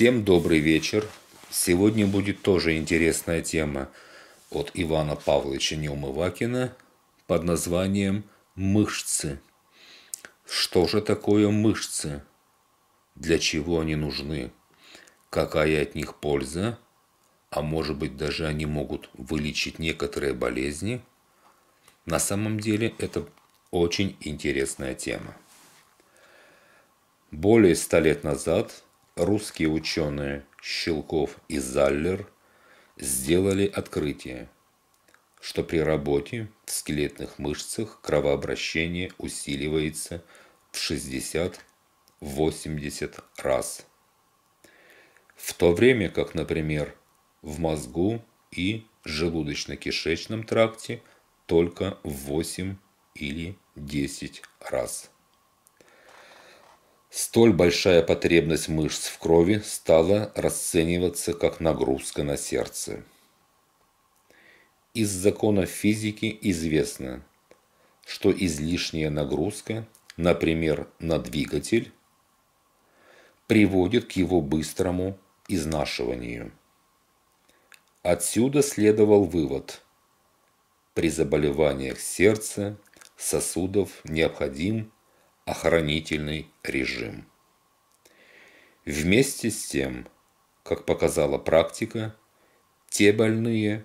Всем добрый вечер. Сегодня будет тоже интересная тема от Ивана Павловича Неумывакина под названием «Мышцы». Что же такое мышцы? Для чего они нужны? Какая от них польза? А может быть даже они могут вылечить некоторые болезни? На самом деле это очень интересная тема. Более ста лет назад – русские ученые Щелков и Заллер сделали открытие, что при работе в скелетных мышцах кровообращение усиливается в 60-80 раз, в то время как, например, в мозгу и желудочно-кишечном тракте только в 8 или 10 раз. Столь большая потребность мышц в крови стала расцениваться как нагрузка на сердце. Из законов физики известно, что излишняя нагрузка, например, на двигатель, приводит к его быстрому изнашиванию. Отсюда следовал вывод. При заболеваниях сердца, сосудов необходим охранительный режим. Вместе с тем, как показала практика, те больные,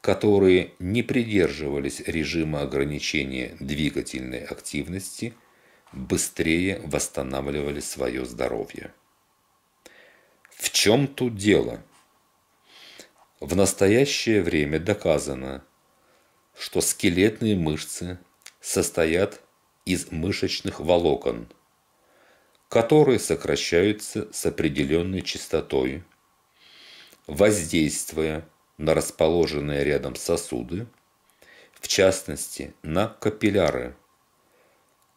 которые не придерживались режима ограничения двигательной активности, быстрее восстанавливали свое здоровье. В чем тут дело? В настоящее время доказано, что скелетные мышцы состоят из мышечных волокон, которые сокращаются с определенной частотой, воздействуя на расположенные рядом сосуды, в частности на капилляры,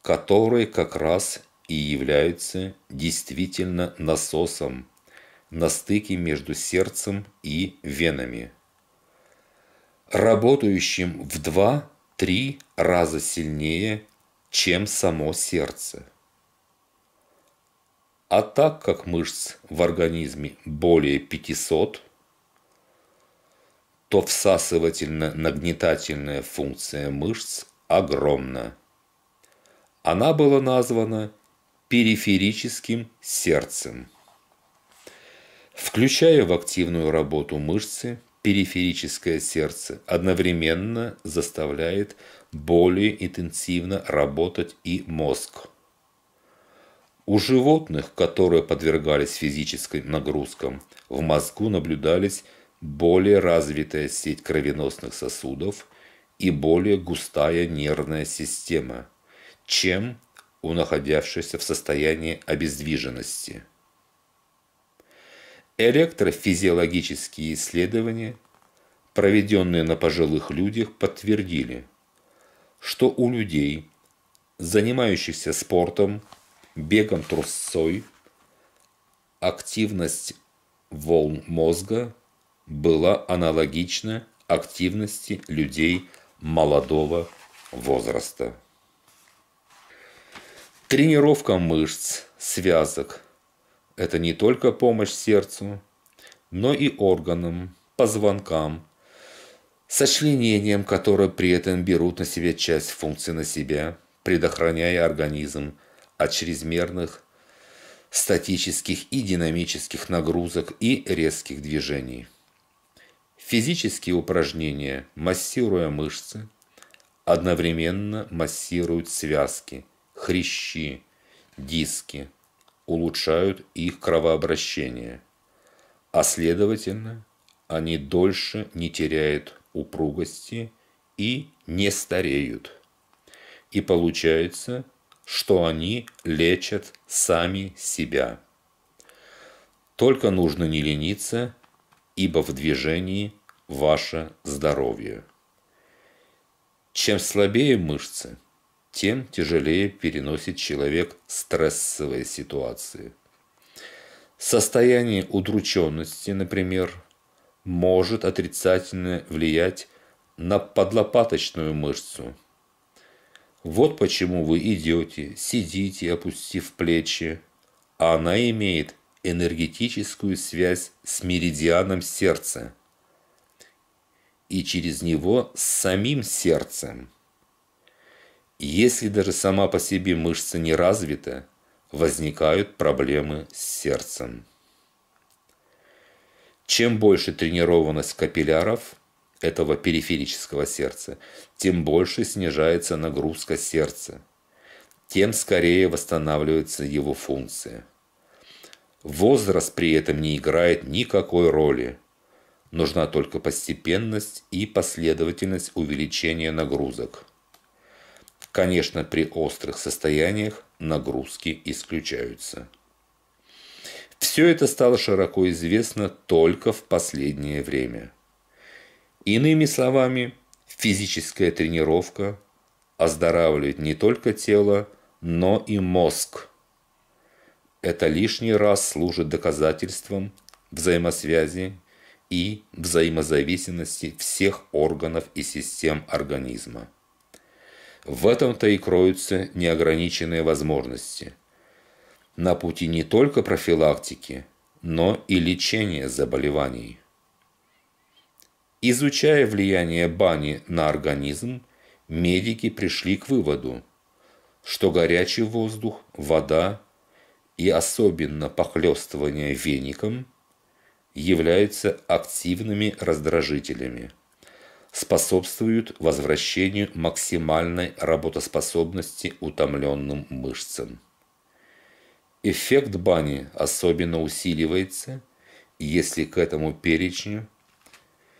которые как раз и являются действительно насосом на стыке между сердцем и венами, работающим в два-три раза сильнее, чем само сердце. А так как мышц в организме более 500, то всасывательно-нагнетательная функция мышц огромна. Она была названа периферическим сердцем. Включая в активную работу мышцы, периферическое сердце, одновременно заставляет более интенсивно работать и мозг. У животных, которые подвергались физическим нагрузкам, в мозгу наблюдались более развитая сеть кровеносных сосудов и более густая нервная система, чем у находявшихся в состоянии обездвиженности. Электрофизиологические исследования, проведенные на пожилых людях, подтвердили, что у людей, занимающихся спортом, бегом трусцой, активность волн мозга была аналогична активности людей молодого возраста. Тренировка мышц, связок, это не только помощь сердцу, но и органам, позвонкам, сочленениям, которые при этом берут на себя часть функций на себя, предохраняя организм от чрезмерных статических и динамических нагрузок и резких движений. Физические упражнения, массируя мышцы, одновременно массируют связки, хрящи, диски – улучшают их кровообращение, а следовательно, они дольше не теряют упругости и не стареют. И получается, что они лечат сами себя. Только нужно не лениться, ибо в движении ваше здоровье. Чем слабее мышцы – тем тяжелее переносит человек стрессовые ситуации. Состояние удрученности, например, может отрицательно влиять на подлопаточную мышцу. Вот почему вы идете, сидите, опустив плечи, а она имеет энергетическую связь с меридианом сердца и через него с самим сердцем. Если даже сама по себе мышца не развита, возникают проблемы с сердцем. Чем больше тренированность капилляров этого периферического сердца, тем больше снижается нагрузка сердца, тем скорее восстанавливается его функция. Возраст при этом не играет никакой роли. Нужна только постепенность и последовательность увеличения нагрузок. Конечно, при острых состояниях нагрузки исключаются. Все это стало широко известно только в последнее время. Иными словами, физическая тренировка оздоравливает не только тело, но и мозг. Это лишний раз служит доказательством взаимосвязи и взаимозависимости всех органов и систем организма. В этом-то и кроются неограниченные возможности. На пути не только профилактики, но и лечения заболеваний. Изучая влияние бани на организм, медики пришли к выводу, что горячий воздух, вода и особенно похлестывание веником являются активными раздражителями способствуют возвращению максимальной работоспособности утомленным мышцам. Эффект бани особенно усиливается, если к этому перечню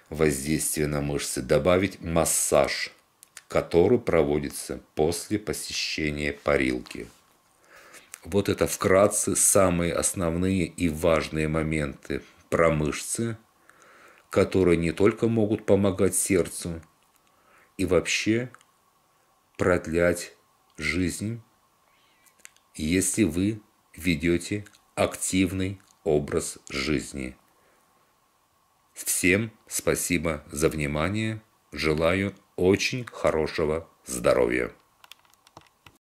воздействия на мышцы добавить массаж, который проводится после посещения парилки. Вот это вкратце самые основные и важные моменты про мышцы – которые не только могут помогать сердцу и вообще продлять жизнь, если вы ведете активный образ жизни. Всем спасибо за внимание. Желаю очень хорошего здоровья.